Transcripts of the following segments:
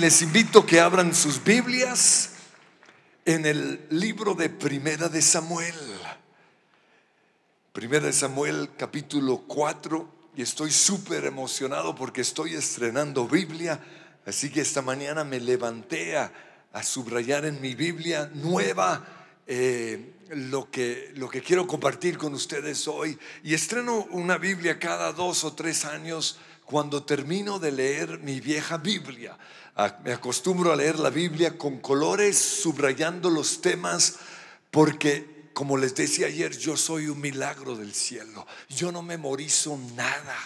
Les invito que abran sus Biblias en el libro de Primera de Samuel. Primera de Samuel capítulo 4 y estoy súper emocionado porque estoy estrenando Biblia, así que esta mañana me levanté a, subrayar en mi Biblia nueva eh, lo, que, lo que quiero compartir con ustedes hoy y estreno una Biblia cada dos o tres años cuando termino de leer mi vieja Biblia. Me acostumbro a leer la Biblia con colores, subrayando los temas, porque, como les decía ayer, yo soy un milagro del cielo. Yo no memorizo nada,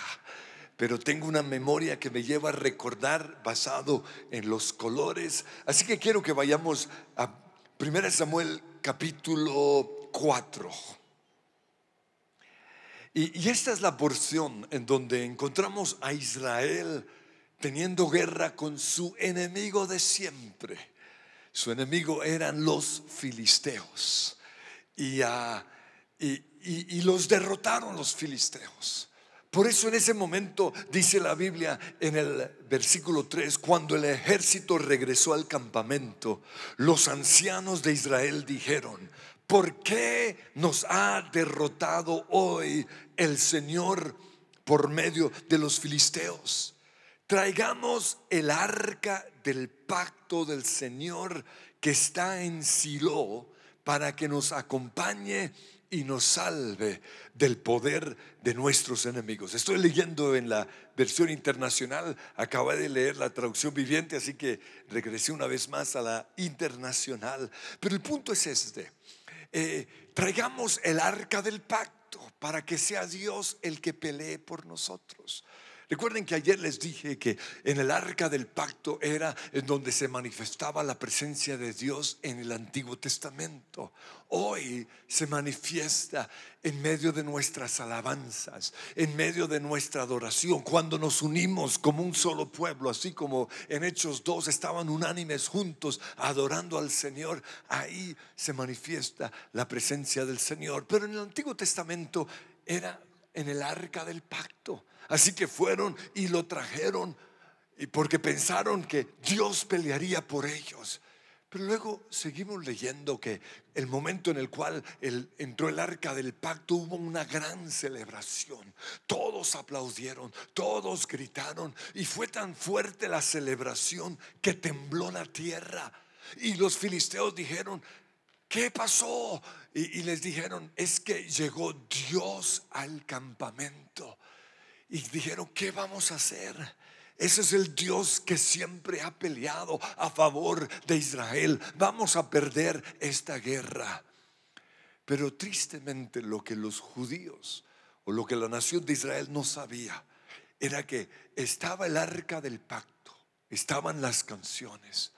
pero tengo una memoria que me lleva a recordar basado en los colores. Así que quiero que vayamos a 1 Samuel capítulo 4. Y, esta es la porción en donde encontramos a Israel teniendo guerra con su enemigo de siempre. Su enemigo eran los filisteos. Y, ah, y, los derrotaron los filisteos. Por eso en ese momento dice la Biblia en el versículo 3, cuando el ejército regresó al campamento, los ancianos de Israel dijeron, ¿por qué nos ha derrotado hoy el Señor por medio de los filisteos. Traigamos el arca del pacto del Señor que está en Silo para que nos acompañe y nos salve del poder de nuestros enemigos. Estoy leyendo en la versión internacional, acabé de leer la traducción viviente, así que regresé una vez más a la internacional. Pero el punto es este, eh, traigamos el arca del pacto para que sea Dios el que pelee por nosotros. Recuerden que ayer les dije que en el arca del pacto era en donde se manifestaba la presencia de Dios en el Antiguo Testamento. Hoy se manifiesta en medio de nuestras alabanzas, en medio de nuestra adoración, cuando nos unimos como un solo pueblo, así como en Hechos 2 estaban unánimes juntos adorando al Señor, ahí se manifiesta la presencia del Señor. Pero en el Antiguo Testamento era en el arca del pacto Así que fueron y lo trajeron y porque pensaron que Dios pelearía por ellos. Pero luego seguimos leyendo que el momento en el cual entró el arca del pacto hubo una gran celebración. Todos aplaudieron, todos gritaron y fue tan fuerte la celebración que tembló la tierra. Y los filisteos dijeron, ¿qué pasó? y les dijeron, es que llegó Dios al campamento. Y dijeron, ¿qué vamos a hacer? Ese es el Dios que siempre ha peleado a favor de Israel. Vamos a perder esta guerra. Pero tristemente lo que los judíos o lo que la nación de Israel no sabía era que estaba el arca del pacto, estaban las canciones,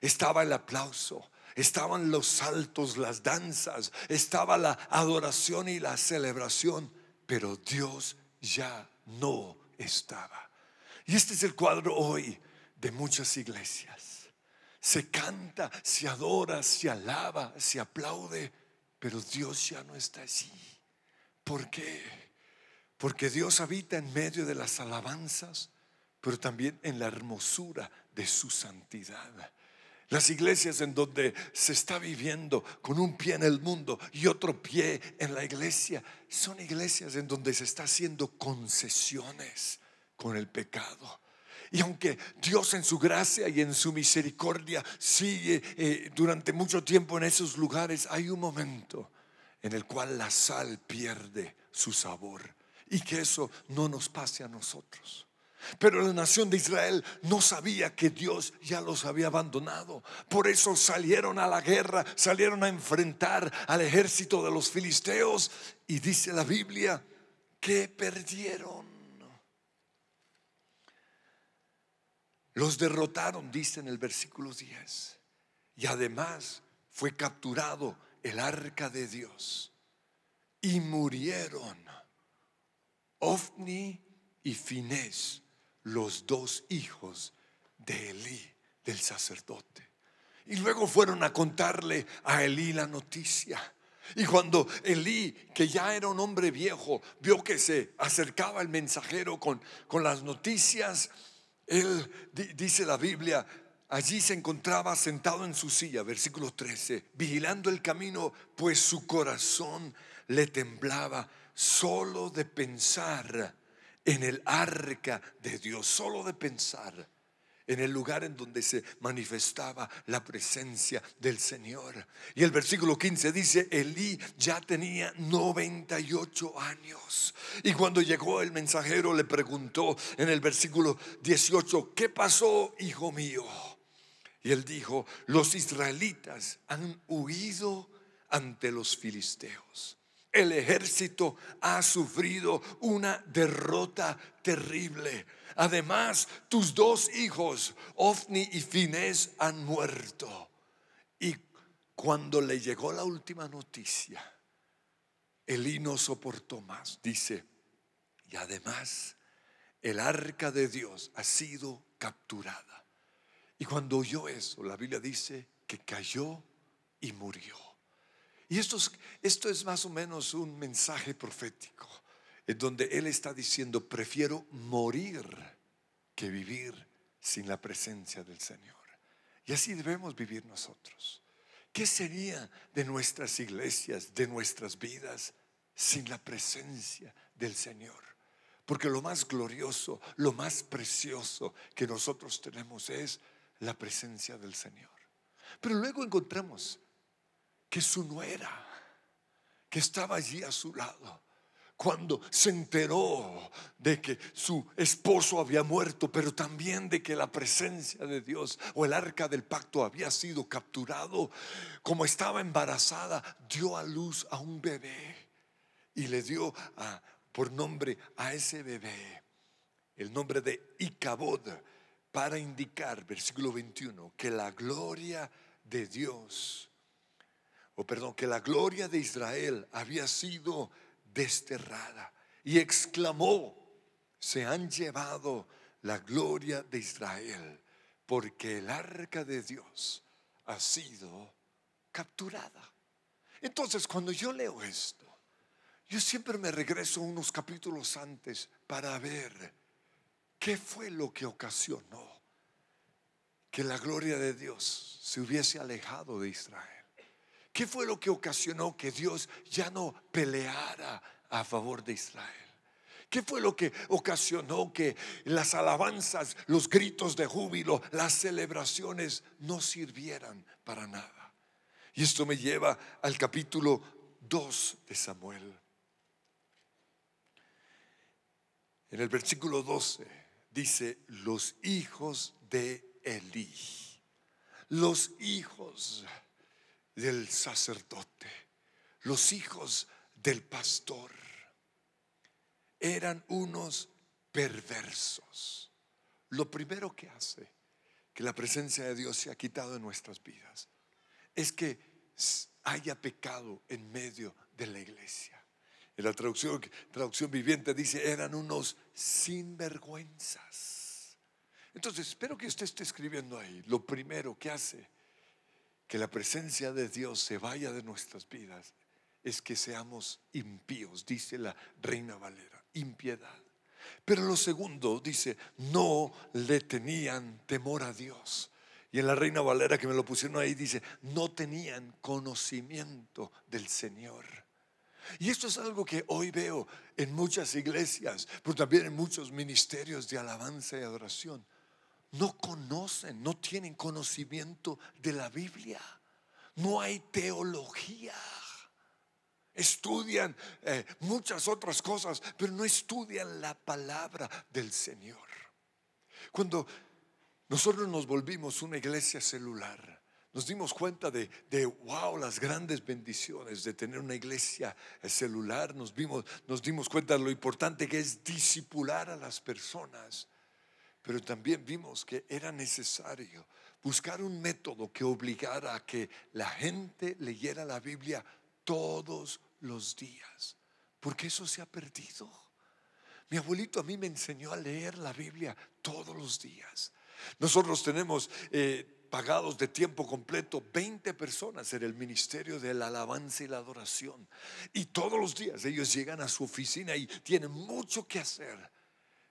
estaba el aplauso, estaban los saltos, las danzas, estaba la adoración y la celebración, pero Dios ya no estaba. Y este es el cuadro hoy de muchas iglesias. Se canta, se adora, se alaba, se aplaude, pero Dios ya no está allí. ¿Por qué? Porque Dios habita en medio de las alabanzas, pero también en la hermosura de su santidad. Las iglesias en donde se está viviendo con un pie en el mundo y otro pie en la iglesia son iglesias en donde se está haciendo concesiones con el pecado. Y aunque Dios en su gracia y en su misericordia sigue eh, durante mucho tiempo en esos lugares, hay un momento en el cual la sal pierde su sabor y que eso no nos pase a nosotros. Pero la nación de Israel no sabía que Dios ya los había abandonado. Por eso salieron a la guerra, salieron a enfrentar al ejército de los filisteos. Y dice la Biblia que perdieron. Los derrotaron, dice en el versículo 10. Y además fue capturado el arca de Dios. Y murieron Ofni y Finés los dos hijos de Elí, del sacerdote. Y luego fueron a contarle a Elí la noticia. Y cuando Elí, que ya era un hombre viejo, vio que se acercaba el mensajero con, con las noticias, él, dice la Biblia, allí se encontraba sentado en su silla, versículo 13, vigilando el camino, pues su corazón le temblaba solo de pensar en el arca de Dios, solo de pensar en el lugar en donde se manifestaba la presencia del Señor. Y el versículo 15 dice, Elí ya tenía 98 años. Y cuando llegó el mensajero le preguntó en el versículo 18, ¿qué pasó, hijo mío? Y él dijo, los israelitas han huido ante los filisteos. El ejército ha sufrido una derrota terrible. Además, tus dos hijos, Ofni y Finés, han muerto. Y cuando le llegó la última noticia, Elí no soportó más, dice. Y además, el arca de Dios ha sido capturada. Y cuando oyó eso, la Biblia dice que cayó y murió. Y esto es, esto es más o menos un mensaje profético, en donde Él está diciendo, prefiero morir que vivir sin la presencia del Señor. Y así debemos vivir nosotros. ¿Qué sería de nuestras iglesias, de nuestras vidas, sin la presencia del Señor? Porque lo más glorioso, lo más precioso que nosotros tenemos es la presencia del Señor. Pero luego encontramos que su nuera, que estaba allí a su lado, cuando se enteró de que su esposo había muerto, pero también de que la presencia de Dios o el arca del pacto había sido capturado, como estaba embarazada, dio a luz a un bebé y le dio a, por nombre a ese bebé el nombre de Icabod para indicar, versículo 21, que la gloria de Dios o perdón, que la gloria de Israel había sido desterrada y exclamó, se han llevado la gloria de Israel porque el arca de Dios ha sido capturada. Entonces, cuando yo leo esto, yo siempre me regreso unos capítulos antes para ver qué fue lo que ocasionó que la gloria de Dios se hubiese alejado de Israel. ¿Qué fue lo que ocasionó que Dios ya no peleara a favor de Israel? ¿Qué fue lo que ocasionó que las alabanzas, los gritos de júbilo, las celebraciones no sirvieran para nada? Y esto me lleva al capítulo 2 de Samuel. En el versículo 12 dice, los hijos de Elí, los hijos de del sacerdote, los hijos del pastor, eran unos perversos. Lo primero que hace que la presencia de Dios se ha quitado de nuestras vidas es que haya pecado en medio de la iglesia. En la traducción, traducción viviente dice, eran unos sinvergüenzas. Entonces, espero que usted esté escribiendo ahí. Lo primero que hace que la presencia de Dios se vaya de nuestras vidas es que seamos impíos, dice la reina Valera, impiedad. Pero lo segundo dice, no le tenían temor a Dios. Y en la reina Valera que me lo pusieron ahí dice, no tenían conocimiento del Señor. Y esto es algo que hoy veo en muchas iglesias, pero también en muchos ministerios de alabanza y adoración no conocen, no tienen conocimiento de la Biblia. No hay teología. Estudian eh, muchas otras cosas, pero no estudian la palabra del Señor. Cuando nosotros nos volvimos una iglesia celular, nos dimos cuenta de, wow, las grandes bendiciones de tener una iglesia eh, celular. Nos, vimos, nos dimos cuenta de lo importante que es disipular a las personas pero también vimos que era necesario buscar un método que obligara a que la gente leyera la Biblia todos los días, porque eso se ha perdido. Mi abuelito a mí me enseñó a leer la Biblia todos los días. Nosotros tenemos eh, pagados de tiempo completo 20 personas en el ministerio de la alabanza y la adoración. Y todos los días ellos llegan a su oficina y tienen mucho que hacer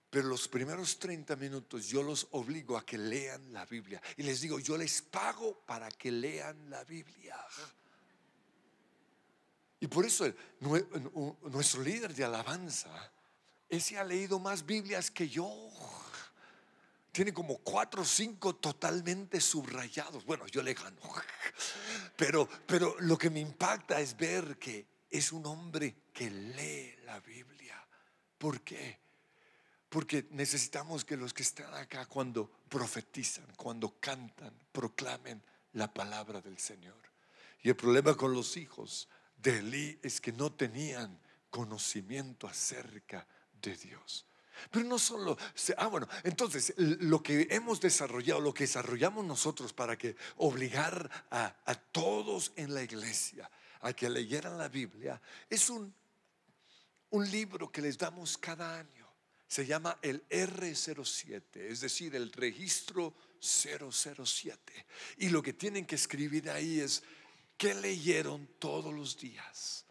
pero los primeros 30 minutos yo los obligo a que lean la Biblia. Y les digo, yo les pago para que lean la Biblia. Y por eso nuestro líder de alabanza, ese ha leído más Biblias que yo. Tiene como cuatro o cinco totalmente subrayados. Bueno, yo le gano. Pero, pero lo que me impacta es ver que es un hombre que lee la Biblia. ¿Por qué? Porque necesitamos que los que están acá cuando profetizan, cuando cantan, proclamen la palabra del Señor. Y el problema con los hijos de Elí es que no tenían conocimiento acerca de Dios. Pero no solo, ah bueno, entonces lo que hemos desarrollado, lo que desarrollamos nosotros para que obligar a, a todos en la iglesia a que leyeran la Biblia, es un, un libro que les damos cada año se llama el R07, es decir, el registro 007. Y lo que tienen que escribir ahí es qué leyeron todos los días.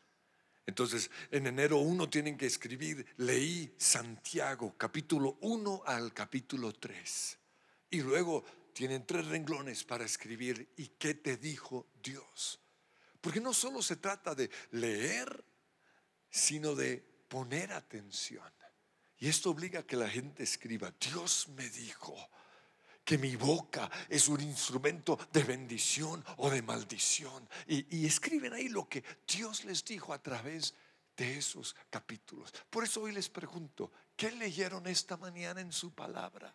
Entonces, en enero 1 tienen que escribir, leí Santiago, capítulo 1 al capítulo 3. Y luego tienen tres renglones para escribir, ¿y qué te dijo Dios? Porque no solo se trata de leer, sino de poner atención. Y esto obliga a que la gente escriba, Dios me dijo que mi boca es un instrumento de bendición o de maldición. Y, escriben ahí lo que Dios les dijo a través de esos capítulos. Por eso hoy les pregunto, ¿qué leyeron esta mañana en su palabra?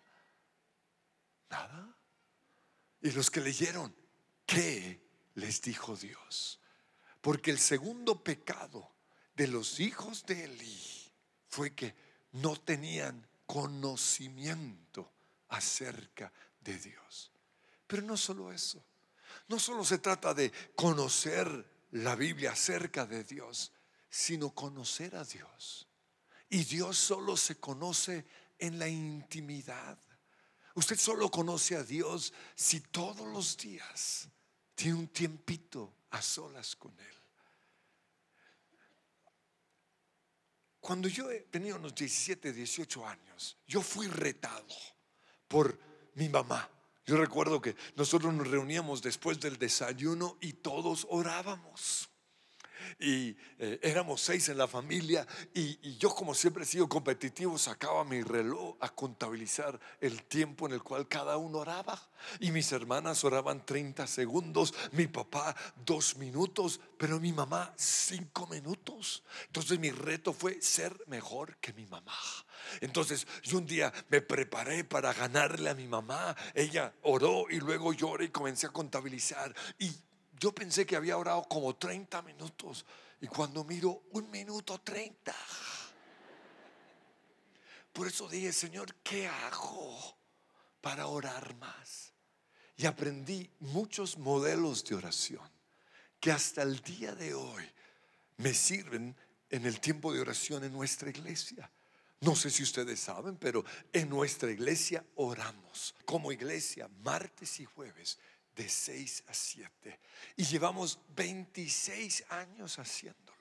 Nada. Y los que leyeron, ¿qué les dijo Dios? Porque el segundo pecado de los hijos de Eli fue que no tenían conocimiento acerca de Dios. Pero no solo eso, no solo se trata de conocer la Biblia acerca de Dios, sino conocer a Dios. Y Dios solo se conoce en la intimidad. Usted solo conoce a Dios si todos los días tiene un tiempito a solas con Él. Cuando yo tenía unos 17, 18 años, yo fui retado por mi mamá. Yo recuerdo que nosotros nos reuníamos después del desayuno y todos orábamos y eh, éramos seis en la familia y, y, yo como siempre he sido competitivo sacaba mi reloj a contabilizar el tiempo en el cual cada uno oraba y mis hermanas oraban 30 segundos, mi papá dos minutos, pero mi mamá cinco minutos. Entonces mi reto fue ser mejor que mi mamá. Entonces yo un día me preparé para ganarle a mi mamá, ella oró y luego lloré y comencé a contabilizar y yo pensé que había orado como 30 minutos y cuando miro, un minuto 30. Por eso dije, Señor, ¿qué hago para orar más? Y aprendí muchos modelos de oración que hasta el día de hoy me sirven en el tiempo de oración en nuestra iglesia. No sé si ustedes saben, pero en nuestra iglesia oramos. Como iglesia, martes y jueves de 6 a 7. Y llevamos 26 años haciéndolo.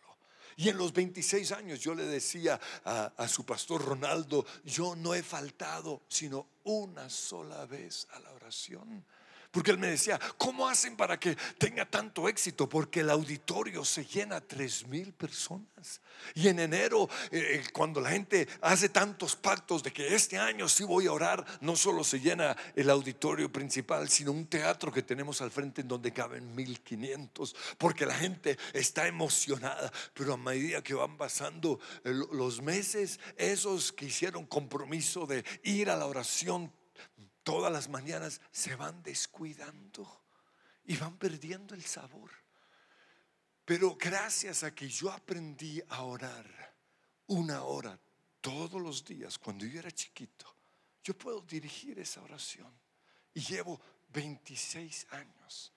Y en los 26 años yo le decía a, a su pastor Ronaldo, yo no he faltado sino una sola vez a la oración porque él me decía, ¿cómo hacen para que tenga tanto éxito? Porque el auditorio se llena tres mil personas. Y en enero, eh, eh, cuando la gente hace tantos pactos de que este año sí voy a orar, no solo se llena el auditorio principal, sino un teatro que tenemos al frente en donde caben mil quinientos. Porque la gente está emocionada. Pero a medida que van pasando eh, los meses, esos que hicieron compromiso de ir a la oración todas las mañanas se van descuidando y van perdiendo el sabor. Pero gracias a que yo aprendí a orar una hora todos los días cuando yo era chiquito, yo puedo dirigir esa oración. Y llevo 26 años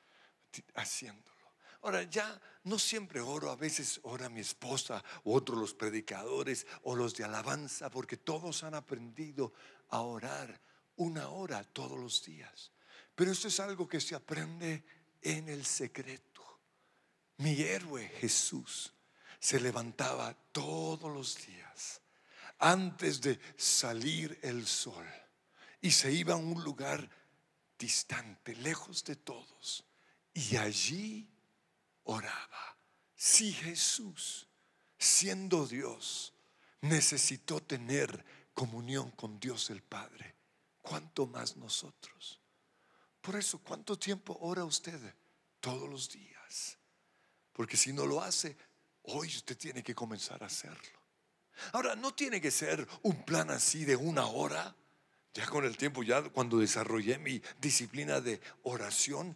haciéndolo. Ahora ya no siempre oro, a veces ora mi esposa u otros los predicadores o los de alabanza, porque todos han aprendido a orar una hora todos los días. Pero esto es algo que se aprende en el secreto. Mi héroe Jesús se levantaba todos los días antes de salir el sol y se iba a un lugar distante, lejos de todos, y allí oraba. Si Jesús, siendo Dios, necesitó tener comunión con Dios el Padre, cuanto más nosotros. Por eso, ¿cuánto tiempo ora usted? Todos los días. Porque si no lo hace, hoy usted tiene que comenzar a hacerlo. Ahora, no tiene que ser un plan así de una hora. Ya con el tiempo, ya cuando desarrollé mi disciplina de oración,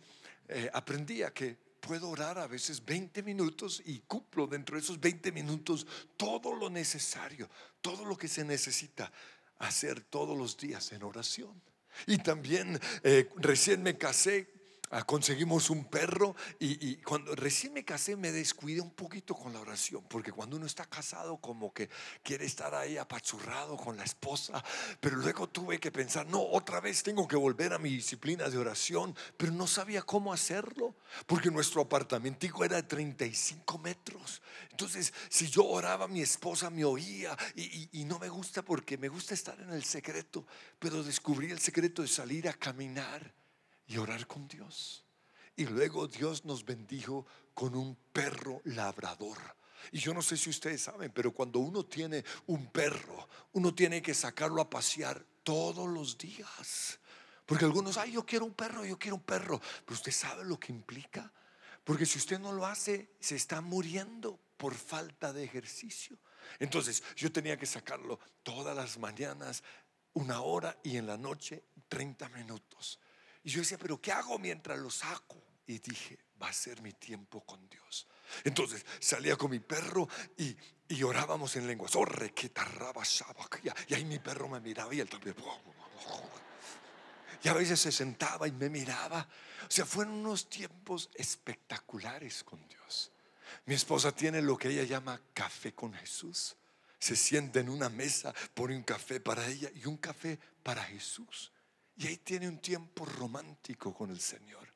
eh, aprendí a que puedo orar a veces 20 minutos y cumplo dentro de esos 20 minutos todo lo necesario, todo lo que se necesita hacer todos los días en oración. Y también eh, recién me casé Ah, conseguimos un perro y, cuando recién me casé me descuidé un poquito con la oración, porque cuando uno está casado como que quiere estar ahí apachurrado con la esposa, pero luego tuve que pensar, no, otra vez tengo que volver a mi disciplina de oración, pero no sabía cómo hacerlo, porque nuestro apartamentico era de 35 metros. Entonces, si yo oraba, mi esposa me oía y, y no me gusta porque me gusta estar en el secreto, pero descubrí el secreto de salir a caminar y orar con Dios. Y luego Dios nos bendijo con un perro labrador. Y yo no sé si ustedes saben, pero cuando uno tiene un perro, uno tiene que sacarlo a pasear todos los días. Porque algunos, ay, yo quiero un perro, yo quiero un perro. Pero usted sabe lo que implica. Porque si usted no lo hace, se está muriendo por falta de ejercicio. Entonces, yo tenía que sacarlo todas las mañanas, una hora y en la noche, 30 minutos. Y yo decía, pero ¿qué hago mientras lo saco? Y dije, va a ser mi tiempo con Dios. Entonces salía con mi perro y, y orábamos en lenguas. Oh, y ahí mi perro me miraba y él también. Y a veces se sentaba y me miraba. O sea, fueron unos tiempos espectaculares con Dios. Mi esposa tiene lo que ella llama café con Jesús. Se sienta en una mesa, pone un café para ella y un café para Jesús. Y ahí tiene un tiempo romántico con el Señor.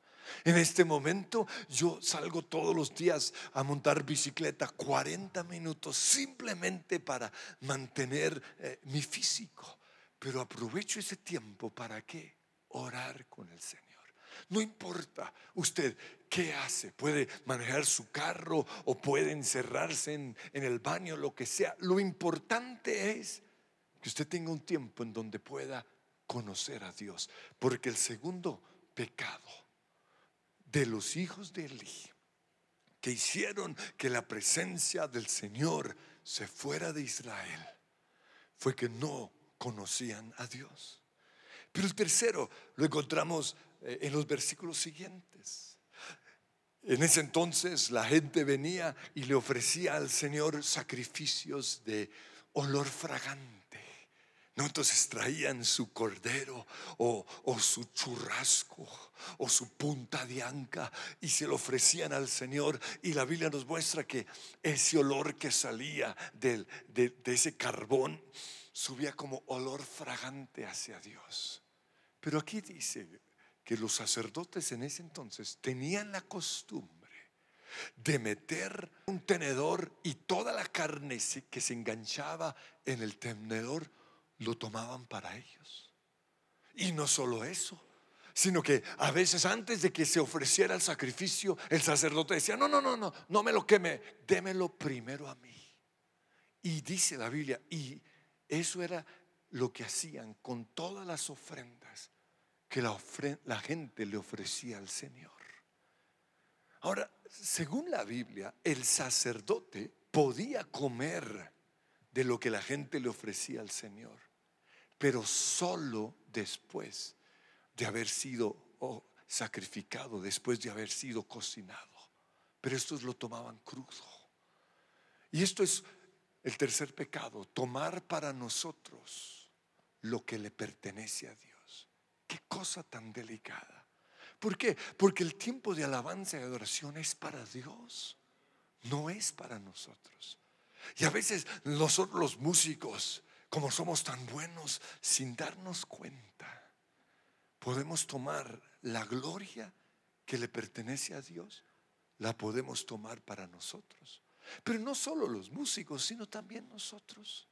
En este momento yo salgo todos los días a montar bicicleta 40 minutos simplemente para mantener eh, mi físico. Pero aprovecho ese tiempo para qué? Orar con el Señor. No importa usted qué hace, puede manejar su carro o puede encerrarse en, el baño, lo que sea. Lo importante es que usted tenga un tiempo en donde pueda conocer a Dios, porque el segundo pecado de los hijos de Eli, que hicieron que la presencia del Señor se fuera de Israel, fue que no conocían a Dios. Pero el tercero lo encontramos eh, en los versículos siguientes. En ese entonces la gente venía y le ofrecía al Señor sacrificios de olor fragante entonces traían su cordero o, su churrasco o su punta de anca y se lo ofrecían al Señor. Y la Biblia nos muestra que ese olor que salía de, de ese carbón subía como olor fragante hacia Dios. Pero aquí dice que los sacerdotes en ese entonces tenían la costumbre de meter un tenedor y toda la carne que se enganchaba en el tenedor lo tomaban para ellos. Y no solo eso, sino que a veces antes de que se ofreciera el sacrificio, el sacerdote decía, no, no, no, no, no me lo queme, démelo primero a mí. Y dice la Biblia, y eso era lo que hacían con todas las ofrendas que la, la gente le ofrecía al Señor. Ahora, según la Biblia, el sacerdote podía comer de lo que la gente le ofrecía al Señor pero solo después de haber sido oh, sacrificado, después de haber sido cocinado. Pero estos lo tomaban crudo. Y esto es el tercer pecado, tomar para nosotros lo que le pertenece a Dios. Qué cosa tan delicada. ¿Por qué? Porque el tiempo de alabanza y adoración es para Dios, no es para nosotros. Y a veces nosotros los músicos como somos tan buenos, sin darnos cuenta, podemos tomar la gloria que le pertenece a Dios, la podemos tomar para nosotros. Pero no solo los músicos, sino también nosotros.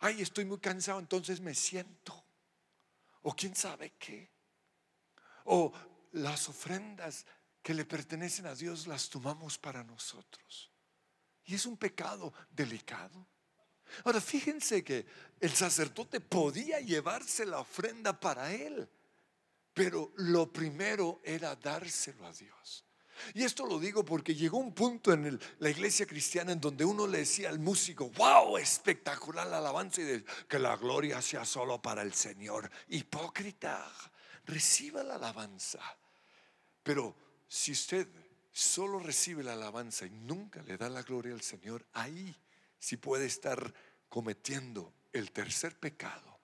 Ay, estoy muy cansado, entonces me siento. O quién sabe qué. O las ofrendas que le pertenecen a Dios las tomamos para nosotros. Y es un pecado delicado. Ahora fíjense que el sacerdote podía llevarse la ofrenda para él, pero lo primero era dárselo a Dios. Y esto lo digo porque llegó un punto en la iglesia cristiana en donde uno le decía al músico, wow, espectacular la alabanza y que la gloria sea solo para el Señor. Hipócrita, reciba la alabanza. Pero si usted solo recibe la alabanza y nunca le da la gloria al Señor, ahí si puede estar cometiendo el tercer pecado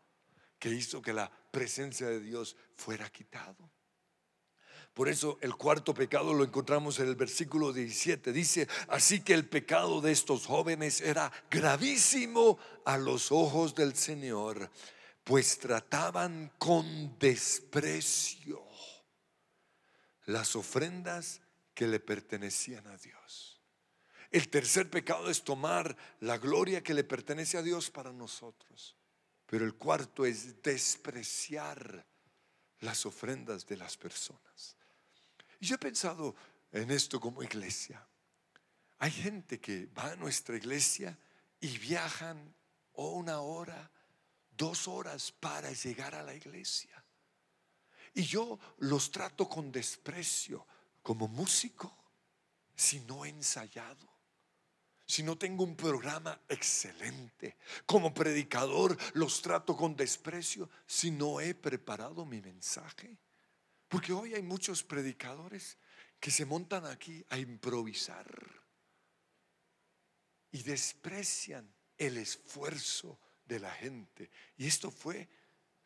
que hizo que la presencia de Dios fuera quitado. Por eso el cuarto pecado lo encontramos en el versículo 17. Dice, así que el pecado de estos jóvenes era gravísimo a los ojos del Señor, pues trataban con desprecio las ofrendas que le pertenecían a Dios. El tercer pecado es tomar la gloria que le pertenece a Dios para nosotros. Pero el cuarto es despreciar las ofrendas de las personas. Y yo he pensado en esto como iglesia. Hay gente que va a nuestra iglesia y viajan una hora, dos horas para llegar a la iglesia. Y yo los trato con desprecio como músico si no ensayado si no tengo un programa excelente, como predicador los trato con desprecio si no he preparado mi mensaje. Porque hoy hay muchos predicadores que se montan aquí a improvisar y desprecian el esfuerzo de la gente. Y esto fue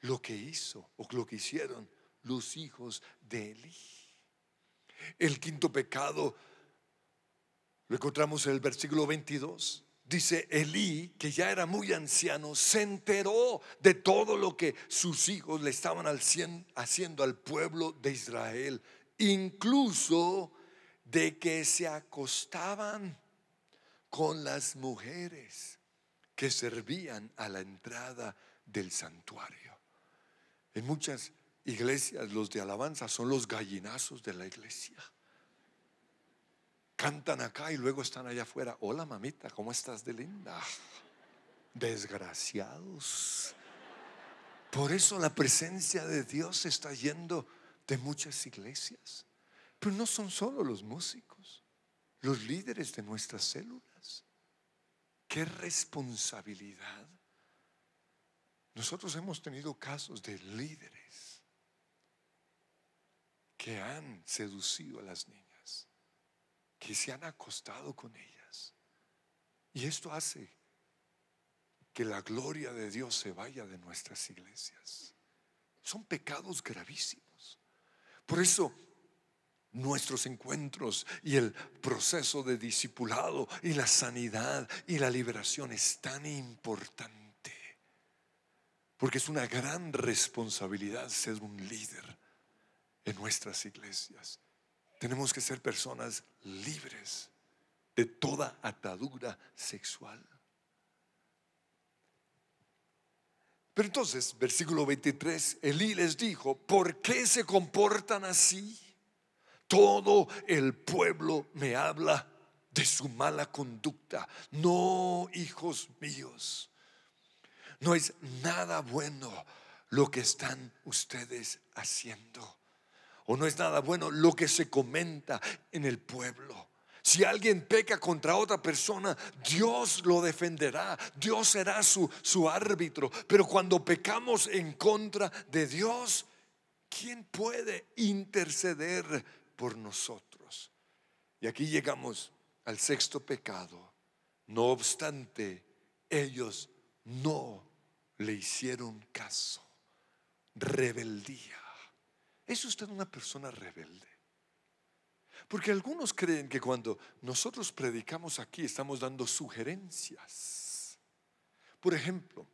lo que hizo o lo que hicieron los hijos de Eli. El quinto pecado lo encontramos en el versículo 22. Dice Elí, que ya era muy anciano, se enteró de todo lo que sus hijos le estaban haciendo al pueblo de Israel, incluso de que se acostaban con las mujeres que servían a la entrada del santuario. En muchas iglesias los de alabanza son los gallinazos de la iglesia cantan acá y luego están allá afuera. Hola mamita, ¿cómo estás de linda? Desgraciados. Por eso la presencia de Dios está yendo de muchas iglesias. Pero no son solo los músicos, los líderes de nuestras células. Qué responsabilidad. Nosotros hemos tenido casos de líderes que han seducido a las niñas que se han acostado con ellas. Y esto hace que la gloria de Dios se vaya de nuestras iglesias. Son pecados gravísimos. Por eso nuestros encuentros y el proceso de discipulado y la sanidad y la liberación es tan importante. Porque es una gran responsabilidad ser un líder en nuestras iglesias. Tenemos que ser personas libres de toda atadura sexual. Pero entonces, versículo 23, Elí les dijo, ¿por qué se comportan así? Todo el pueblo me habla de su mala conducta. No, hijos míos, no es nada bueno lo que están ustedes haciendo o no es nada bueno lo que se comenta en el pueblo. Si alguien peca contra otra persona, Dios lo defenderá, Dios será su, su árbitro. Pero cuando pecamos en contra de Dios, ¿quién puede interceder por nosotros? Y aquí llegamos al sexto pecado. No obstante, ellos no le hicieron caso. Rebeldía. ¿Es usted una persona rebelde? Porque algunos creen que cuando nosotros predicamos aquí estamos dando sugerencias. Por ejemplo,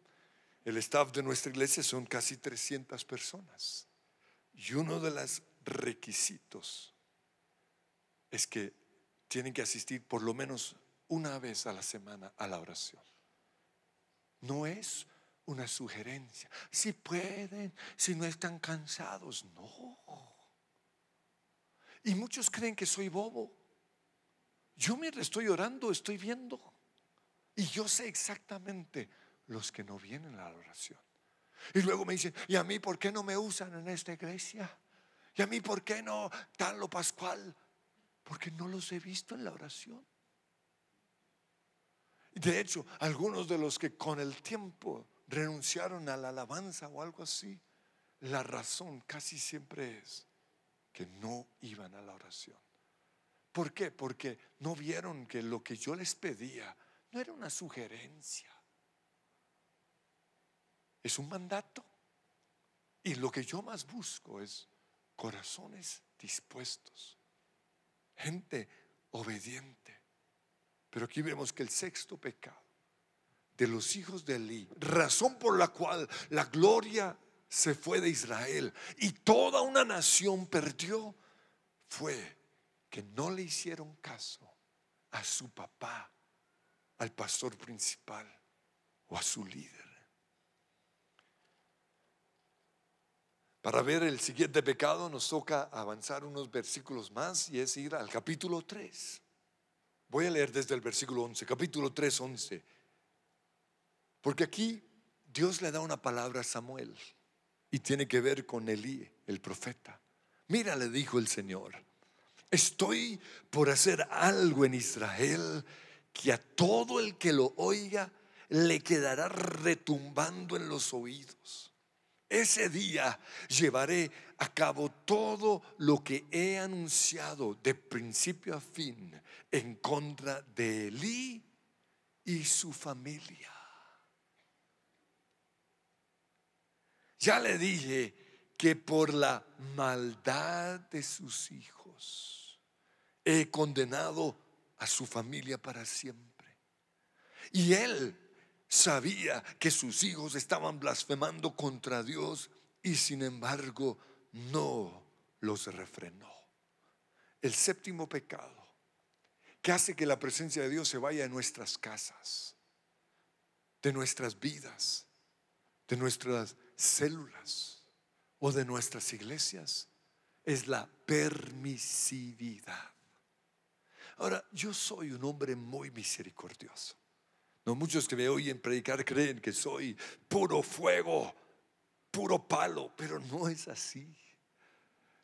el staff de nuestra iglesia son casi 300 personas. Y uno de los requisitos es que tienen que asistir por lo menos una vez a la semana a la oración. No es una sugerencia. Si pueden, si no están cansados, no. Y muchos creen que soy bobo. Yo me estoy orando, estoy viendo. Y yo sé exactamente los que no vienen a la oración. Y luego me dicen, ¿y a mí por qué no me usan en esta iglesia? ¿Y a mí por qué no tan lo pascual? Porque no los he visto en la oración. De hecho, algunos de los que con el tiempo renunciaron a la alabanza o algo así, la razón casi siempre es que no iban a la oración. ¿Por qué? Porque no vieron que lo que yo les pedía no era una sugerencia, es un mandato. Y lo que yo más busco es corazones dispuestos, gente obediente. Pero aquí vemos que el sexto pecado de los hijos de Elí, razón por la cual la gloria se fue de Israel y toda una nación perdió, fue que no le hicieron caso a su papá, al pastor principal o a su líder. Para ver el siguiente pecado nos toca avanzar unos versículos más y es ir al capítulo 3. Voy a leer desde el versículo 11, capítulo 3, 11 porque aquí Dios le da una palabra a Samuel y tiene que ver con Elí, el profeta. Mira, le dijo el Señor, estoy por hacer algo en Israel que a todo el que lo oiga le quedará retumbando en los oídos. Ese día llevaré a cabo todo lo que he anunciado de principio a fin en contra de Elí y su familia. Ya le dije que por la maldad de sus hijos he condenado a su familia para siempre. Y él sabía que sus hijos estaban blasfemando contra Dios y sin embargo no los refrenó. El séptimo pecado que hace que la presencia de Dios se vaya de nuestras casas, de nuestras vidas, de nuestras células o de nuestras iglesias es la permisividad. Ahora, yo soy un hombre muy misericordioso. No muchos que me oyen predicar creen que soy puro fuego, puro palo, pero no es así.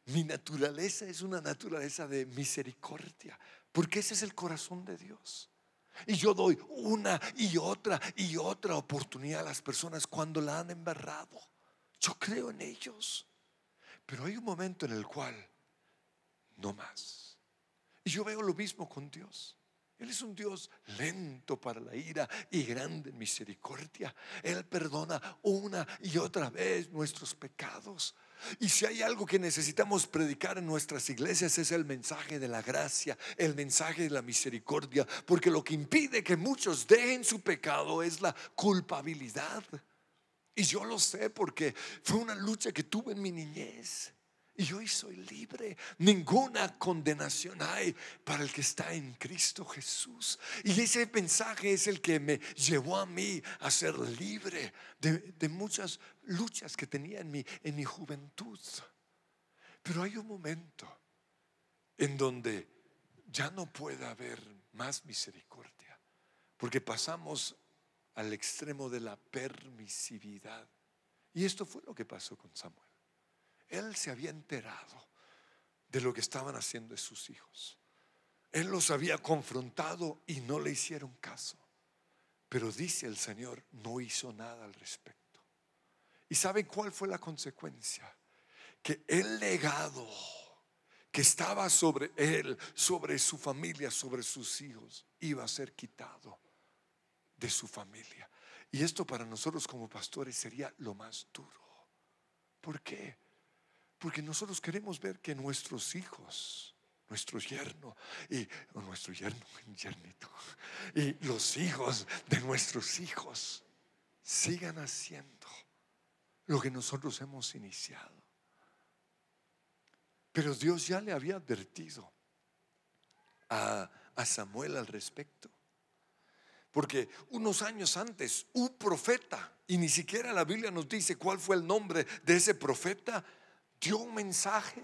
Mi naturaleza es una naturaleza de misericordia, porque ese es el corazón de Dios. Y yo doy una y otra y otra oportunidad a las personas cuando la han embarrado. Yo creo en ellos. Pero hay un momento en el cual no más. Y yo veo lo mismo con Dios. Él es un Dios lento para la ira y grande en misericordia. Él perdona una y otra vez nuestros pecados. Y si hay algo que necesitamos predicar en nuestras iglesias es el mensaje de la gracia, el mensaje de la misericordia, porque lo que impide que muchos dejen su pecado es la culpabilidad. Y yo lo sé porque fue una lucha que tuve en mi niñez y hoy soy libre. Ninguna condenación hay para el que está en Cristo Jesús. Y ese mensaje es el que me llevó a mí a ser libre de, muchas luchas que tenía en en mi juventud. Pero hay un momento en donde ya no puede haber más misericordia, porque pasamos al extremo de la permisividad. Y esto fue lo que pasó con Samuel. Él se había enterado de lo que estaban haciendo sus hijos. Él los había confrontado y no le hicieron caso. Pero dice el Señor, no hizo nada al respecto. ¿Y saben cuál fue la consecuencia? Que el legado que estaba sobre él, sobre su familia, sobre sus hijos, iba a ser quitado de su familia. Y esto para nosotros como pastores sería lo más duro. ¿Por qué? Porque nosotros queremos ver que nuestros hijos, Nuestro yerno y nuestro yerno, yernito, y los hijos de nuestros hijos sigan haciendo lo que nosotros hemos iniciado. Pero Dios ya le había advertido a, Samuel al respecto. Porque unos años antes, un profeta, y ni siquiera la Biblia nos dice cuál fue el nombre de ese profeta, dio un mensaje.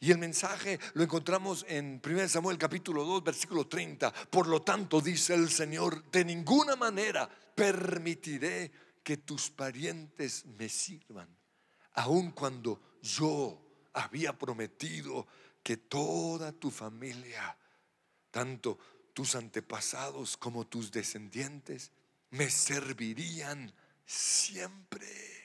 Y el mensaje lo encontramos en 1 Samuel capítulo 2, versículo 30. Por lo tanto, dice el Señor, de ninguna manera permitiré que tus parientes me sirvan, aun cuando yo había prometido que toda tu familia, tanto tus antepasados como tus descendientes, me servirían siempre.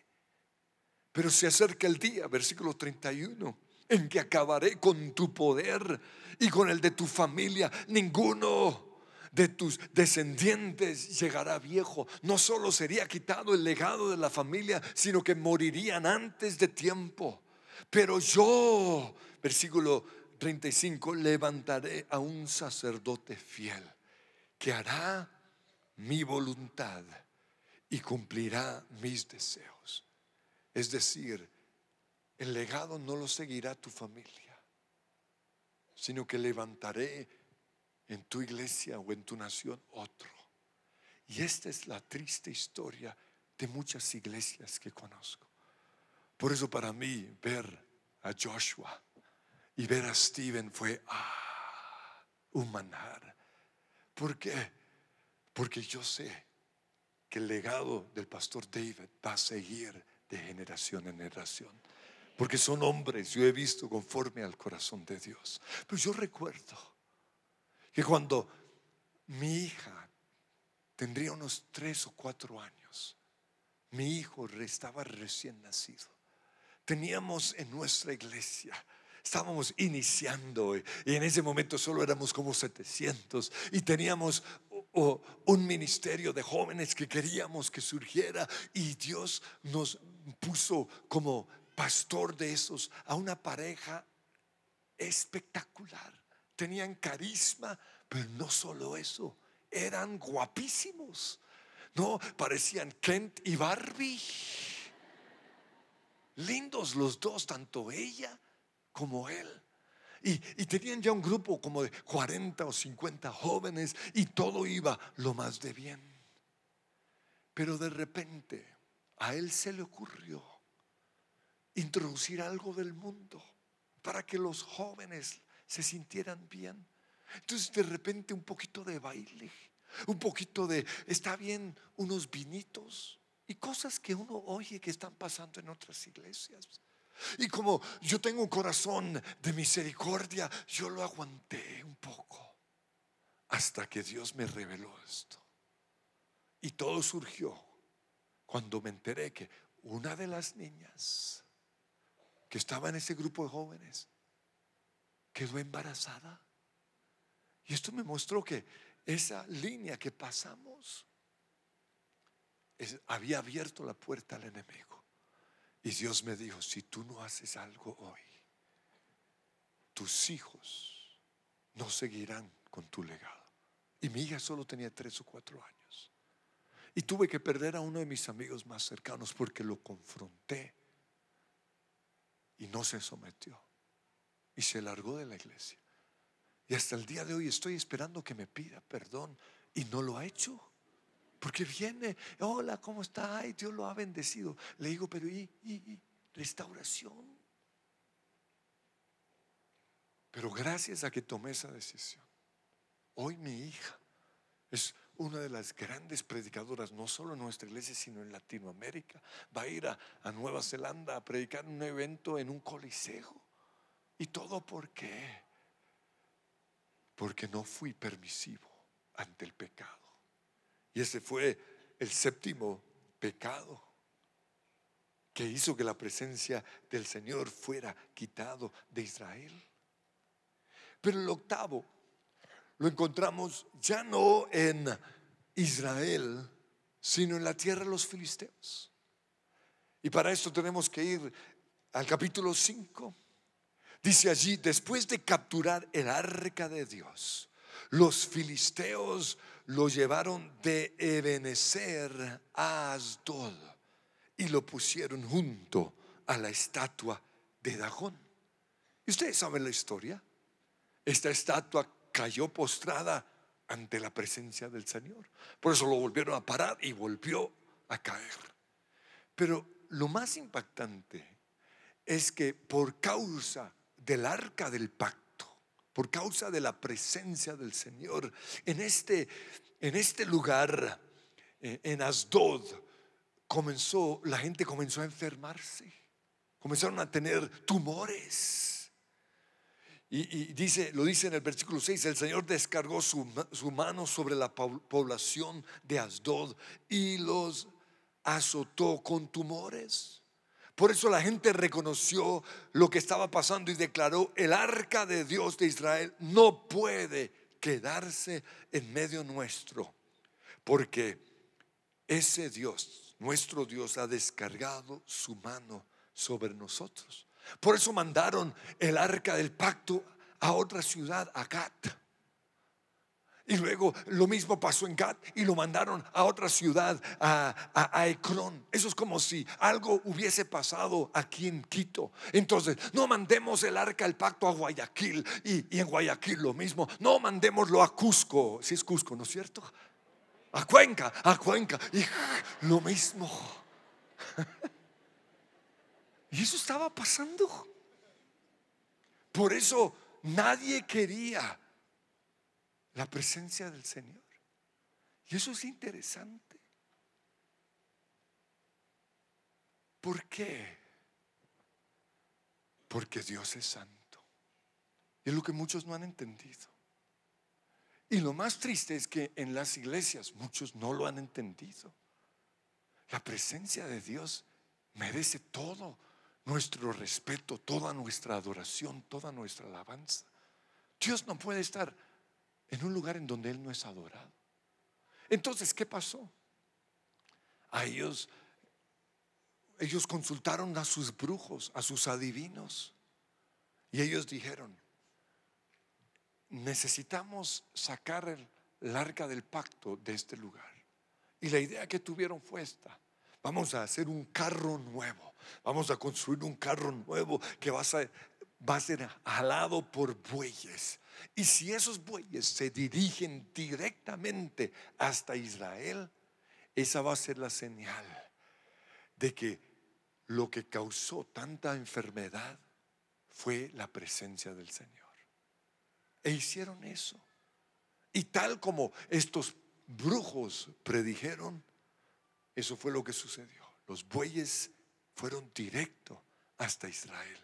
Pero se acerca el día, versículo 31, en que acabaré con tu poder y con el de tu familia. Ninguno de tus descendientes llegará viejo. No solo sería quitado el legado de la familia, sino que morirían antes de tiempo. Pero yo, versículo 35, levantaré a un sacerdote fiel que hará mi voluntad y cumplirá mis deseos. Es decir, el legado no lo seguirá tu familia, sino que levantaré en tu iglesia o en tu nación otro. Y esta es la triste historia de muchas iglesias que conozco. Por eso para mí ver a Joshua y ver a Steven fue ah, un ¿Por qué? Porque yo sé que el legado del pastor David va a seguir de generación en generación. Porque son hombres, yo he visto, conforme al corazón de Dios. Pero yo recuerdo que cuando mi hija tendría unos tres o cuatro años, mi hijo estaba recién nacido. Teníamos en nuestra iglesia estábamos iniciando y en ese momento solo éramos como 700 y teníamos un ministerio de jóvenes que queríamos que surgiera y Dios nos puso como pastor de esos a una pareja espectacular. Tenían carisma, pero no solo eso, eran guapísimos. No, parecían Kent y Barbie. Lindos los dos, tanto ella como él. Y, y, tenían ya un grupo como de 40 o 50 jóvenes y todo iba lo más de bien. Pero de repente a él se le ocurrió introducir algo del mundo para que los jóvenes se sintieran bien. Entonces de repente un poquito de baile, un poquito de, está bien, unos vinitos y cosas que uno oye que están pasando en otras iglesias. Y como yo tengo un corazón de misericordia, yo lo aguanté un poco hasta que Dios me reveló esto. Y todo surgió cuando me enteré que una de las niñas que estaba en ese grupo de jóvenes quedó embarazada. Y esto me mostró que esa línea que pasamos había abierto la puerta al enemigo. Y Dios me dijo, si tú no haces algo hoy, tus hijos no seguirán con tu legado. Y mi hija solo tenía tres o cuatro años. Y tuve que perder a uno de mis amigos más cercanos porque lo confronté y no se sometió y se largó de la iglesia. Y hasta el día de hoy estoy esperando que me pida perdón y no lo ha hecho. Porque viene, hola, ¿cómo está? Ay, Dios lo ha bendecido. Le digo, pero ¿y, y, restauración? Pero gracias a que tomé esa decisión, hoy mi hija es una de las grandes predicadoras, no solo en nuestra iglesia, sino en Latinoamérica. Va a ir a, Nueva Zelanda a predicar un evento en un coliseo. ¿Y todo por qué? Porque no fui permisivo ante el pecado. Y ese fue el séptimo pecado que hizo que la presencia del Señor fuera quitado de Israel. Pero el octavo lo encontramos ya no en Israel, sino en la tierra de los filisteos. Y para esto tenemos que ir al capítulo 5. Dice allí, después de capturar el arca de Dios, los filisteos lo llevaron de Ebenezer a Asdod y lo pusieron junto a la estatua de Dajón Y ustedes saben la historia. Esta estatua cayó postrada ante la presencia del Señor. Por eso lo volvieron a parar y volvió a caer. Pero lo más impactante es que por causa del arca del pacto, por causa de la presencia del Señor, en este, en este lugar, eh, en Asdod, comenzó, la gente comenzó a enfermarse, comenzaron a tener tumores y, dice, lo dice en el versículo 6, el Señor descargó su, su mano sobre la población de Asdod y los azotó con tumores. Por eso la gente reconoció lo que estaba pasando y declaró, el arca de Dios de Israel no puede quedarse en medio nuestro, porque ese Dios, nuestro Dios, ha descargado su mano sobre nosotros. Por eso mandaron el arca del pacto a otra ciudad, a Gat. Y luego lo mismo pasó en Gat y lo mandaron a otra ciudad, a, a, Eso es como si algo hubiese pasado aquí en Quito. Entonces, no mandemos el arca del pacto a Guayaquil y, y en Guayaquil lo mismo. No mandémoslo a Cusco, si es Cusco, ¿no es cierto? A Cuenca, a Cuenca y lo mismo. Y eso estaba pasando. Por eso nadie quería la presencia del Señor. Y eso es interesante. ¿Por qué? Porque Dios es santo. Es lo que muchos no han entendido. Y lo más triste es que en las iglesias muchos no lo han entendido. La presencia de Dios merece todo nuestro respeto, toda nuestra adoración, toda nuestra alabanza. Dios no puede estar en un lugar en donde Él no es adorado. Entonces, ¿qué pasó? A ellos, ellos consultaron a sus brujos, a sus adivinos, y ellos dijeron, necesitamos sacar el, el arca del pacto de este lugar. Y la idea que tuvieron fue esta. Vamos a hacer un carro nuevo. Vamos a construir un carro nuevo que va a ser alado por bueyes. Y si esos bueyes se dirigen directamente hasta Israel, esa va a ser la señal de que lo que causó tanta enfermedad fue la presencia del Señor. E hicieron eso. Y tal como estos brujos predijeron, eso fue lo que sucedió. Los bueyes fueron directo hasta Israel.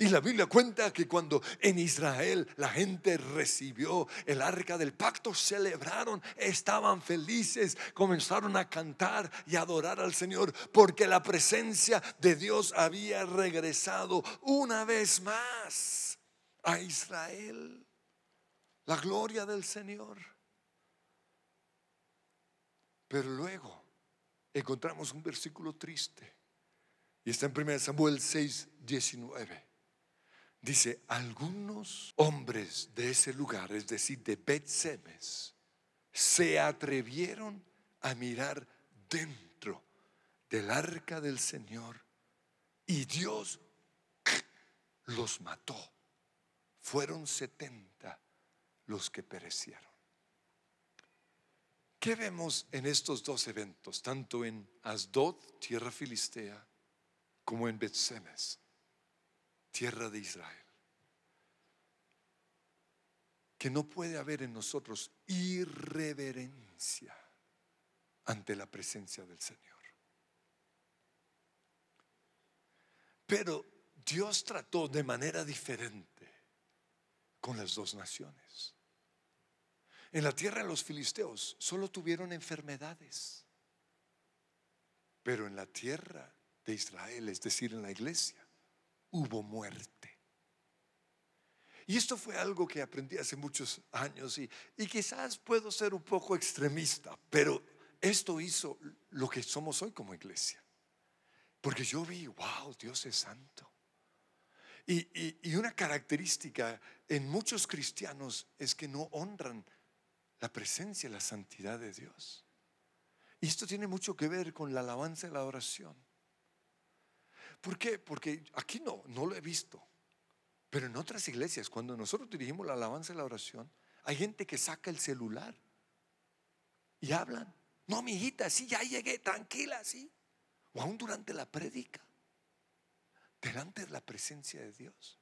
Y la Biblia cuenta que cuando en Israel la gente recibió el arca del pacto, celebraron, estaban felices, comenzaron a cantar y adorar al Señor, porque la presencia de Dios había regresado una vez más a Israel. La gloria del Señor. Pero luego encontramos un versículo triste. Y está en 1 Samuel 6, 19. Dice, algunos hombres de ese lugar, es decir, de Betsemes, semes se atrevieron a mirar dentro del arca del Señor y Dios los mató. Fueron 70 los que perecieron. ¿Qué vemos en estos dos eventos, tanto en Asdod, tierra filistea, como en Betsemes, tierra de Israel? Que no puede haber en nosotros irreverencia ante la presencia del Señor. Pero Dios trató de manera diferente con las dos naciones. En la tierra de los filisteos solo tuvieron enfermedades, pero en la tierra de Israel, es decir, en la iglesia, hubo muerte. Y esto fue algo que aprendí hace muchos años y, quizás puedo ser un poco extremista, pero esto hizo lo que somos hoy como iglesia. Porque yo vi, wow, Dios es santo. Y, y una característica en muchos cristianos es que no honran la presencia, la santidad de Dios. Y esto tiene mucho que ver con la alabanza y la oración ¿Por qué? Porque aquí no, no lo he visto. Pero en otras iglesias, cuando nosotros dirigimos la alabanza y la oración, hay gente que saca el celular y hablan. No, mi hijita, sí, ya llegué, tranquila, sí. O aún durante la predica delante de la presencia de Dios.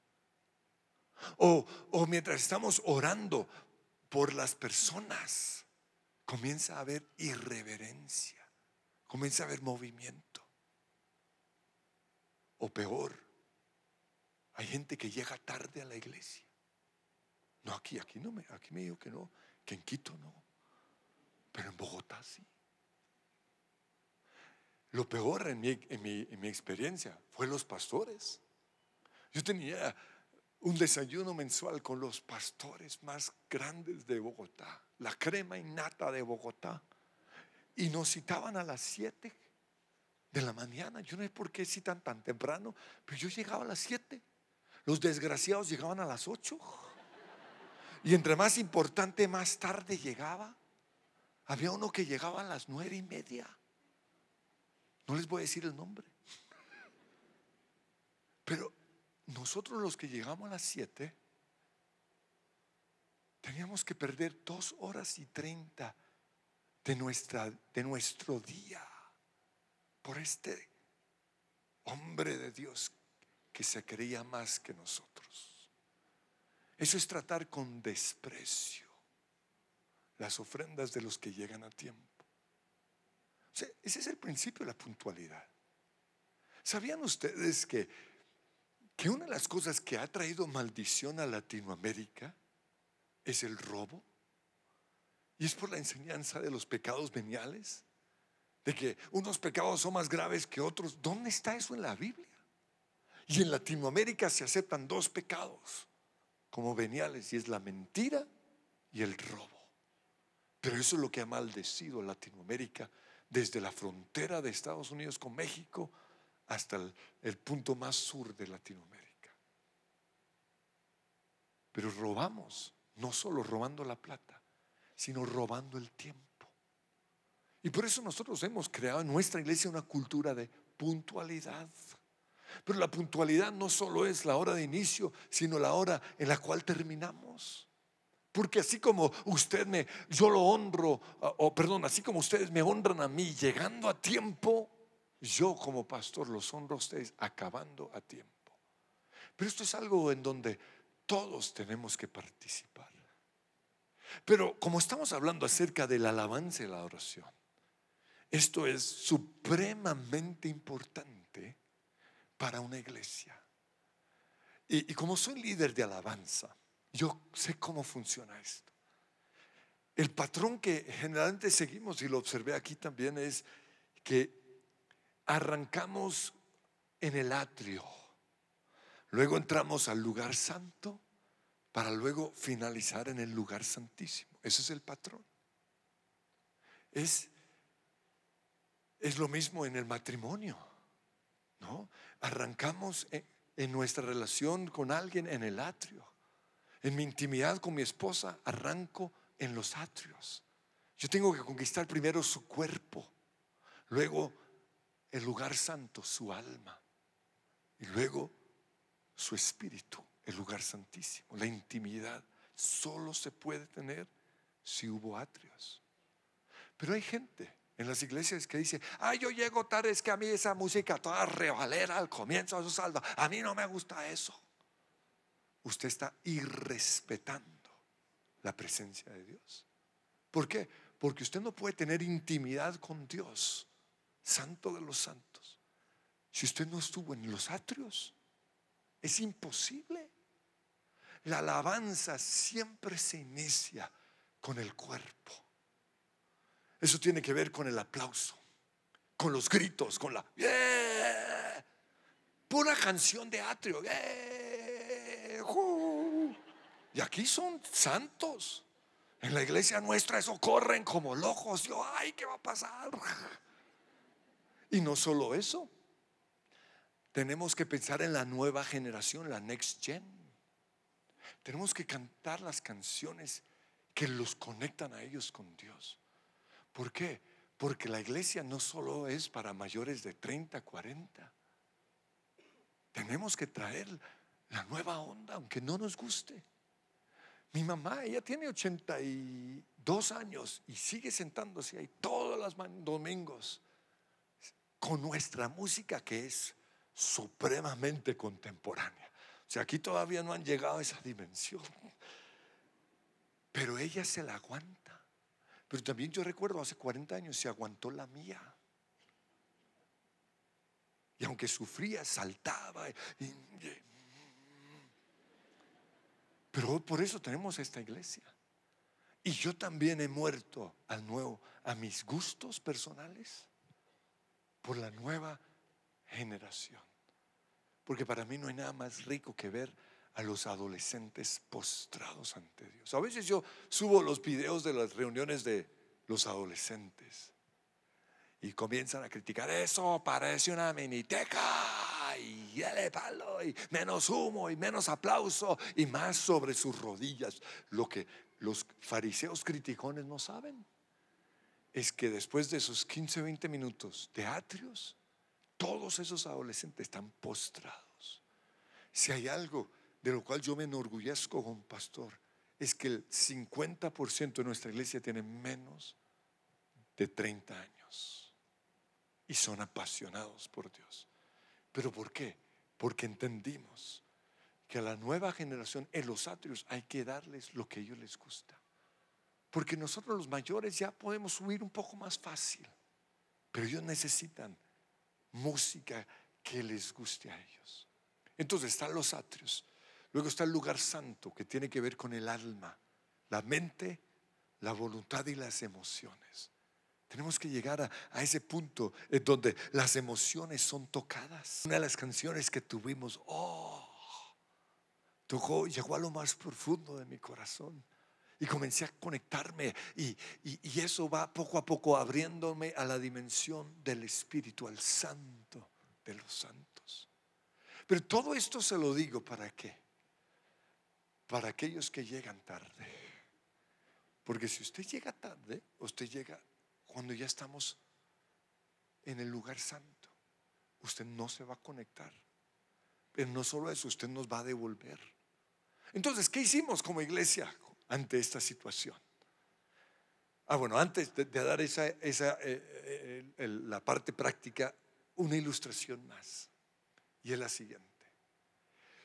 O, o mientras estamos orando, por las personas, comienza a haber irreverencia, comienza a haber movimiento. O peor, hay gente que llega tarde a la iglesia. No, aquí, aquí no me, aquí me que no, que en Quito no, pero en Bogotá sí. Lo peor en en mi experiencia fue los pastores. Yo tenía un desayuno mensual con los pastores más grandes de Bogotá, la crema innata de Bogotá. Y nos citaban a las 7 de la mañana. Yo no sé por qué citan tan temprano, pero yo llegaba a las 7. Los desgraciados llegaban a las 8. Y entre más importante, más tarde llegaba. Había uno que llegaba a las nueve y media. No les voy a decir el nombre. Pero nosotros los que llegamos a las 7, teníamos que perder dos horas y 30 de, nuestra, de nuestro día por este hombre de Dios que se creía más que nosotros. Eso es tratar con desprecio las ofrendas de los que llegan a tiempo. ese es el principio de la puntualidad. ¿Sabían ustedes que que una de las cosas que ha traído maldición a Latinoamérica es el robo. Y es por la enseñanza de los pecados veniales, de que unos pecados son más graves que otros. ¿Dónde está eso en la Biblia? Y en Latinoamérica se aceptan dos pecados como veniales, y es la mentira y el robo. Pero eso es lo que ha maldecido Latinoamérica desde la frontera de Estados Unidos con México hasta el, punto más sur de Latinoamérica. Pero robamos, no solo robando la plata, sino robando el tiempo. Y por eso nosotros hemos creado en nuestra iglesia una cultura de puntualidad. Pero la puntualidad no solo es la hora de inicio, sino la hora en la cual terminamos. Porque así como usted me, yo lo honro, o perdón, así como ustedes me honran a mí llegando a tiempo, yo como pastor los honro a ustedes acabando a tiempo. Pero esto es algo en donde todos tenemos que participar. Pero como estamos hablando acerca del alabanza y la oración, esto es supremamente importante para una iglesia. Y, y, como soy líder de alabanza, yo sé cómo funciona esto. El patrón que generalmente seguimos, y lo observé aquí también, es que arrancamos en el atrio, luego entramos al lugar santo para luego finalizar en el lugar santísimo. Ese es el patrón. Es, es lo mismo en el matrimonio, ¿no? Arrancamos en, en nuestra relación con alguien en el atrio. En mi intimidad con mi esposa arranco en los atrios. Yo tengo que conquistar primero su cuerpo, luego el lugar santo, su alma, y luego su espíritu, el lugar santísimo, la intimidad. Solo se puede tener si hubo atrios. Pero hay gente en las iglesias que dice, Ah yo llego tarde, es que a mí esa música toda revalera al comienzo de su saldo. a mí no me gusta eso. Usted está irrespetando la presencia de Dios. ¿Por qué? Porque usted no puede tener intimidad con Dios santo de los santos, si usted no estuvo en los atrios, es imposible. La alabanza siempre se inicia con el cuerpo. Eso tiene que ver con el aplauso, con los gritos, con la... ¡Yeah! Pura canción de atrio. Y aquí son santos. En la iglesia nuestra eso corren como locos. Yo, ay, ¿qué va a pasar? Y no solo eso, tenemos que pensar en la nueva generación, la next gen. Tenemos que cantar las canciones que los conectan a ellos con Dios. ¿Por qué? Porque la iglesia no solo es para mayores de 30, 40. Tenemos que traer la nueva onda, aunque no nos guste. Mi mamá, ella tiene 82 años y sigue sentándose ahí todos los domingos con nuestra música que es supremamente contemporánea. O sea, aquí todavía no han llegado a esa dimensión. Pero ella se la aguanta. Pero también yo recuerdo hace 40 años se aguantó la mía. Y aunque sufría, saltaba. pero por eso tenemos esta iglesia. Y yo también he muerto al nuevo a mis gustos personales por la nueva generación. Porque para mí no hay nada más rico que ver a los adolescentes postrados ante Dios. A veces yo subo los videos de las reuniones de los adolescentes y comienzan a criticar eso, parece una miniteca y le palo y menos humo y menos aplauso y más sobre sus rodillas, lo que los fariseos criticones no saben es que después de esos 15, 20 minutos de atrios, todos esos adolescentes están postrados. Si hay algo de lo cual yo me enorgullezco como pastor, es que el 50% de nuestra iglesia tiene menos de 30 años y son apasionados por Dios. ¿Pero por qué? Porque entendimos que a la nueva generación en los atrios hay que darles lo que a ellos les gusta. Porque nosotros los mayores ya podemos subir un poco más fácil. Pero ellos necesitan música que les guste a ellos. Entonces están los atrios. Luego está el lugar santo que tiene que ver con el alma, la mente, la voluntad y las emociones. Tenemos que llegar a, ese punto en donde las emociones son tocadas. Una de las canciones que tuvimos, oh, tocó, llegó a lo más profundo de mi corazón. Y comencé a conectarme y, eso va poco a poco abriéndome a la dimensión del Espíritu, al Santo de los santos. Pero todo esto se lo digo para qué? Para aquellos que llegan tarde. Porque si usted llega tarde, usted llega cuando ya estamos en el lugar santo. Usted no se va a conectar. Pero no solo eso, usted nos va a devolver. Entonces, ¿qué hicimos como iglesia? ante esta situación? Ah, bueno, antes de, dar esa, esa eh, eh, la parte práctica, una ilustración más. Y es la siguiente.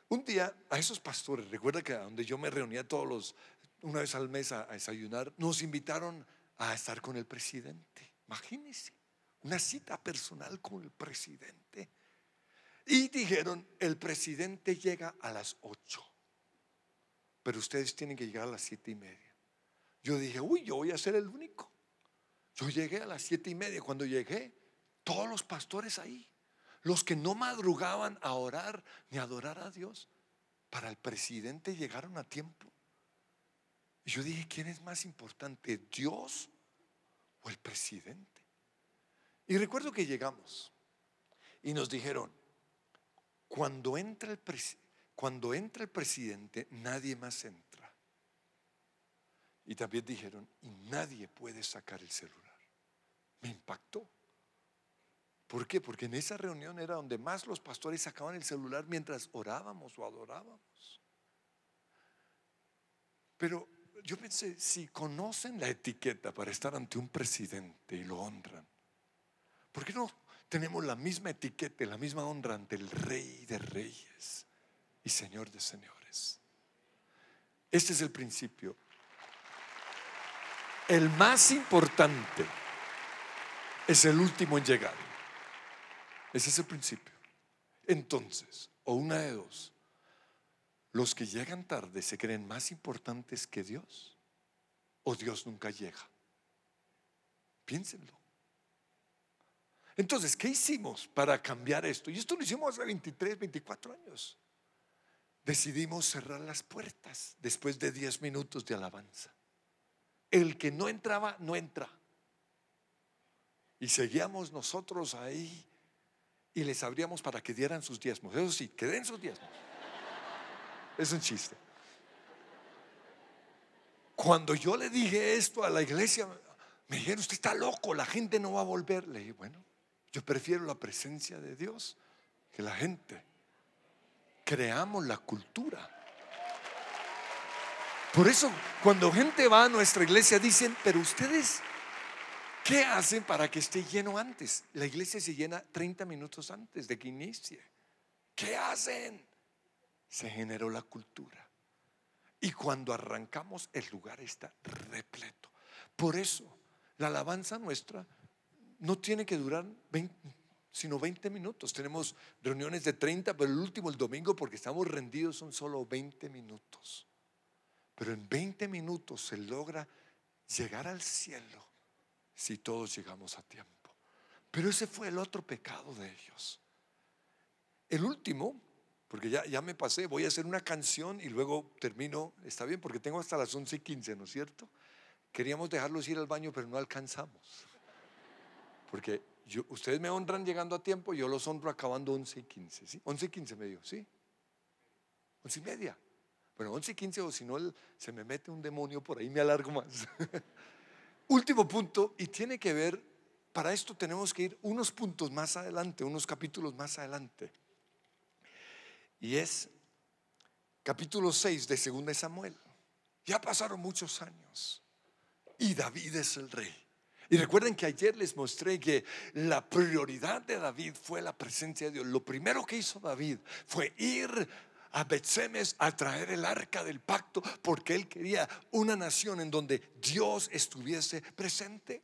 Un día a esos pastores, recuerda que donde yo me reunía todos los, una vez al mes a, desayunar, nos invitaron a estar con el presidente. Imagínense, una cita personal con el presidente. Y dijeron, el presidente llega a las 8 pero ustedes tienen que llegar a las siete y media. Yo dije, uy, yo voy a ser el único. Yo llegué a las siete y media. Cuando llegué, todos los pastores ahí, los que no madrugaban a orar ni a adorar a Dios, para el presidente llegaron a tiempo. Y yo dije, ¿quién es más importante, Dios o el presidente? Y recuerdo que llegamos y nos dijeron, cuando entra el presidente, cuando entra el presidente, nadie más entra. Y también dijeron, y nadie puede sacar el celular. Me impactó. ¿Por qué? Porque en esa reunión era donde más los pastores sacaban el celular mientras orábamos o adorábamos. Pero yo pensé, si conocen la etiqueta para estar ante un presidente y lo honran, ¿por qué no tenemos la misma etiqueta y la misma honra ante el rey de reyes? y Señor de señores. Este es el principio. El más importante es el último en llegar. Ese es el principio. Entonces, o una de dos, los que llegan tarde se creen más importantes que Dios o Dios nunca llega. Piénsenlo. Entonces, ¿qué hicimos para cambiar esto? Y esto lo hicimos hace 23, 24 años decidimos cerrar las puertas después de 10 minutos de alabanza. El que no entraba, no entra. Y seguíamos nosotros ahí y les abríamos para que dieran sus diezmos. Eso sí, que den sus diezmos. Es un chiste. Cuando yo le dije esto a la iglesia, me dijeron, usted está loco, la gente no va a volver. Le dije, bueno, yo prefiero la presencia de Dios que la gente creamos la cultura. Por eso, cuando gente va a nuestra iglesia, dicen, pero ustedes, ¿qué hacen para que esté lleno antes? La iglesia se llena 30 minutos antes de que inicie. ¿Qué hacen? Se generó la cultura. Y cuando arrancamos, el lugar está repleto. Por eso, la alabanza nuestra no tiene que durar 20, sino 20 minutos. Tenemos reuniones de 30, pero el último, el domingo, porque estamos rendidos, son solo 20 minutos. Pero en 20 minutos se logra llegar al cielo si todos llegamos a tiempo. Pero ese fue el otro pecado de ellos. El último, porque ya, ya me pasé, voy a hacer una canción y luego termino, está bien, porque tengo hasta las 11 y 15, ¿no es cierto? Queríamos dejarlos ir al baño, pero no alcanzamos. Porque ustedes me honran llegando a tiempo, yo los honro acabando 11 y 15, 11 y 15 me ¿sí? 11 y media. Bueno, 11 y 15 o si no se me mete un demonio por ahí, me alargo más. Último punto, y tiene que ver, para esto tenemos que ir unos puntos más adelante, unos capítulos más adelante. Y es capítulo 6 de 2 Samuel. Ya pasaron muchos años y David es el rey. Y recuerden que ayer les mostré que la prioridad de David fue la presencia de Dios. Lo primero que hizo David fue ir a Betsemes a traer el arca del pacto porque él quería una nación en donde Dios estuviese presente.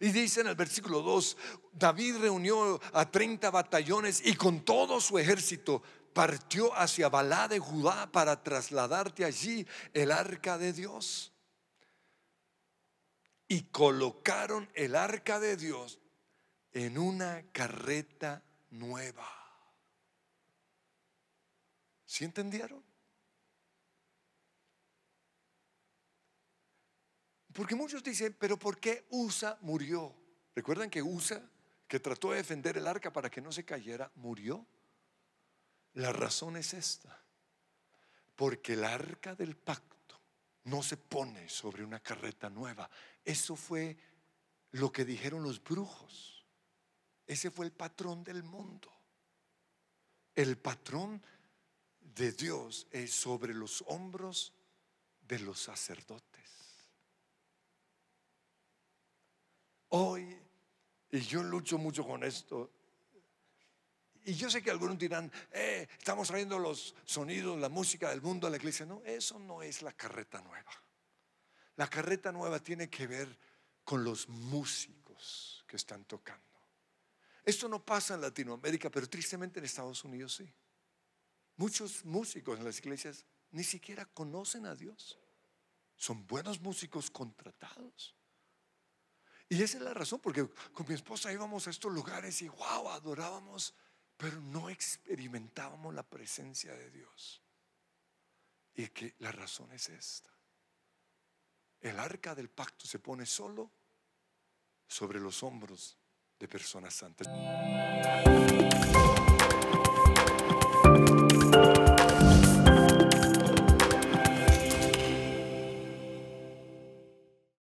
Y dice en el versículo 2, David reunió a 30 batallones y con todo su ejército partió hacia Balá de Judá para trasladarte allí el arca de Dios y colocaron el arca de Dios en una carreta nueva. ¿Sí entendieron? Porque muchos dicen, pero ¿por qué Usa murió? ¿Recuerdan que Usa, que trató de defender el arca para que no se cayera, murió? La razón es esta, porque el arca del pacto no se pone sobre una carreta nueva. Eso fue lo que dijeron los brujos. Ese fue el patrón del mundo. El patrón de Dios es sobre los hombros de los sacerdotes. Hoy, y yo lucho mucho con esto, y yo sé que algunos dirán, eh, estamos trayendo los sonidos, la música del mundo a la iglesia. No, eso no es la carreta nueva. La carreta nueva tiene que ver con los músicos que están tocando. Esto no pasa en Latinoamérica, pero tristemente en Estados Unidos sí. Muchos músicos en las iglesias ni siquiera conocen a Dios. Son buenos músicos contratados. Y esa es la razón, porque con mi esposa íbamos a estos lugares y wow, adorábamos pero no experimentábamos la presencia de Dios. Y que la razón es esta. El arca del pacto se pone solo sobre los hombros de personas santas.